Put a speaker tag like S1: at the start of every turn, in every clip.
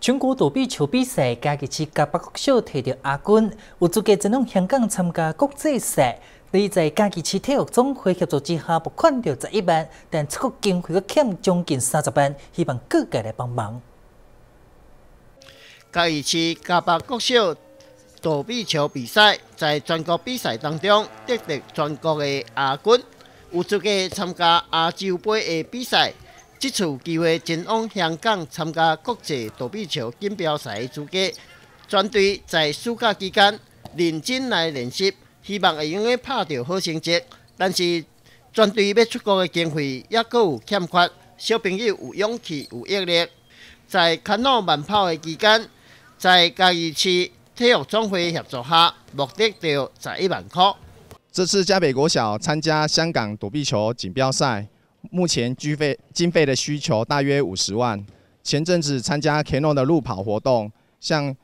S1: 全国躲避球比赛，家己市甲北国小摕到亚军，有资格前往香港参加国际赛。你在家己市体育总会协助之下，拨款到十一万，但出国经费阁欠将近三十万，希望各界来帮忙。
S2: 家己市甲北国小躲避球比赛，在全国比赛当中夺得全国的亚军，有资格参加亚洲杯的比赛。这次机会前往香港参加国际躲避球锦标赛资格，全队在暑假期间认真来练习，希望会用咧拍到好成绩。但是全队要出国的经费也阁有欠缺。小朋友有勇气、有毅力，在卡努慢跑的期间，在嘉义市体育总会协助下，目的到十一万块。
S3: 这次嘉北国小参加香港躲避球锦标赛。目前经费经费的需求大约五十万。前阵子参加 Canon 的路跑活动，向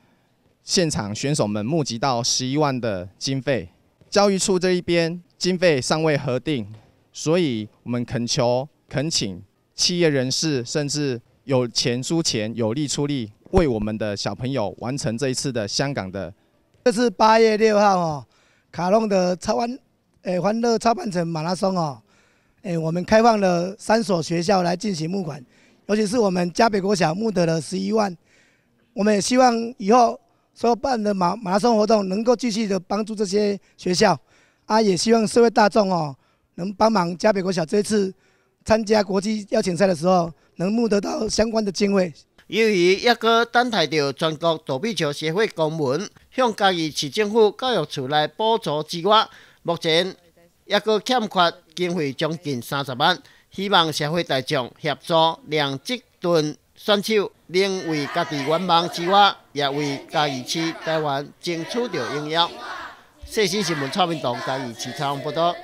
S3: 现场选手们募集到十一万的经费。教育处这一边经费尚未核定，所以我们恳求、恳请企业人士甚至有钱出钱、有力出力，为我们的小朋友完成这一次的香港的
S4: 这是八月六号哦，卡隆的超万诶欢乐超半程马拉松哦。诶，我们开放了三所学校来进行募款，尤其是我们嘉北国小募得了十一万，我们也希望以后所办的马马拉松活动能够继续的帮助这些学校，啊，也希望社会大众哦能帮忙嘉北国小这次参加国际邀请赛的时候能募得到相关的经费。
S2: 由于亚哥等待着全国躲避球协会公文向嘉义市政府教育处来补助之外，目前。也佫欠缺经费将近三十万，希望社会大众协助，梁志敦选手能为家己圆梦之外，也为家一市台湾争取到荣耀。《海峡新闻》草民党家仪采访报道。